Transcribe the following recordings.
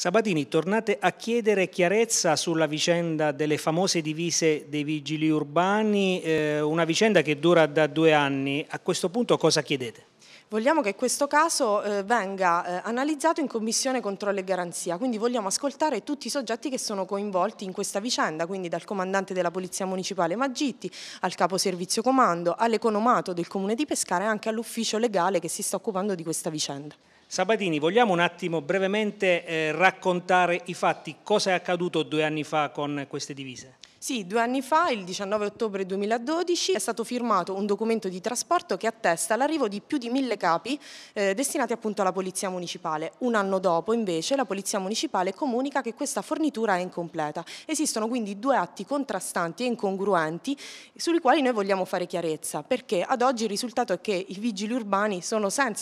Sabatini, tornate a chiedere chiarezza sulla vicenda delle famose divise dei vigili urbani, eh, una vicenda che dura da due anni. A questo punto cosa chiedete? Vogliamo che questo caso eh, venga eh, analizzato in Commissione Controllo e Garanzia, quindi vogliamo ascoltare tutti i soggetti che sono coinvolti in questa vicenda, quindi dal comandante della Polizia Municipale Maggitti, al capo servizio comando, all'economato del Comune di Pescara e anche all'ufficio legale che si sta occupando di questa vicenda. Sabatini, vogliamo un attimo brevemente eh, raccontare i fatti, cosa è accaduto due anni fa con queste divise? Sì, due anni fa, il 19 ottobre 2012, è stato firmato un documento di trasporto che attesta l'arrivo di più di mille capi eh, destinati appunto alla Polizia Municipale. Un anno dopo invece la Polizia Municipale comunica che questa fornitura è incompleta. Esistono quindi due atti contrastanti e incongruenti sui quali noi vogliamo fare chiarezza perché ad oggi il risultato è che i vigili urbani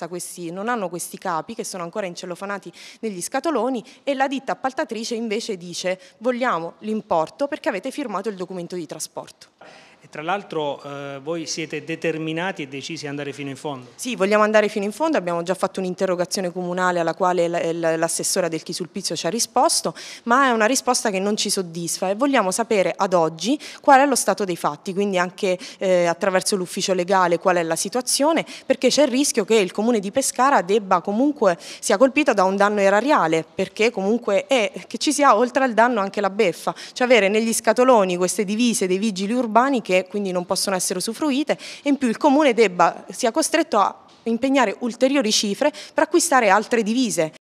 questi, non hanno questi capi che sono ancora incellofanati negli scatoloni e la ditta appaltatrice invece dice vogliamo l'importo perché avete firmato firmato il documento di trasporto. E tra l'altro eh, voi siete determinati e decisi ad andare fino in fondo. Sì, vogliamo andare fino in fondo, abbiamo già fatto un'interrogazione comunale alla quale l'assessora del Chisulpizio ci ha risposto, ma è una risposta che non ci soddisfa e vogliamo sapere ad oggi qual è lo stato dei fatti, quindi anche eh, attraverso l'ufficio legale qual è la situazione, perché c'è il rischio che il comune di Pescara debba comunque sia colpito da un danno erariale, perché comunque è che ci sia oltre al danno anche la beffa, cioè avere negli scatoloni queste divise dei vigili urbani che quindi non possono essere usufruite e in più il comune debba, sia costretto a impegnare ulteriori cifre per acquistare altre divise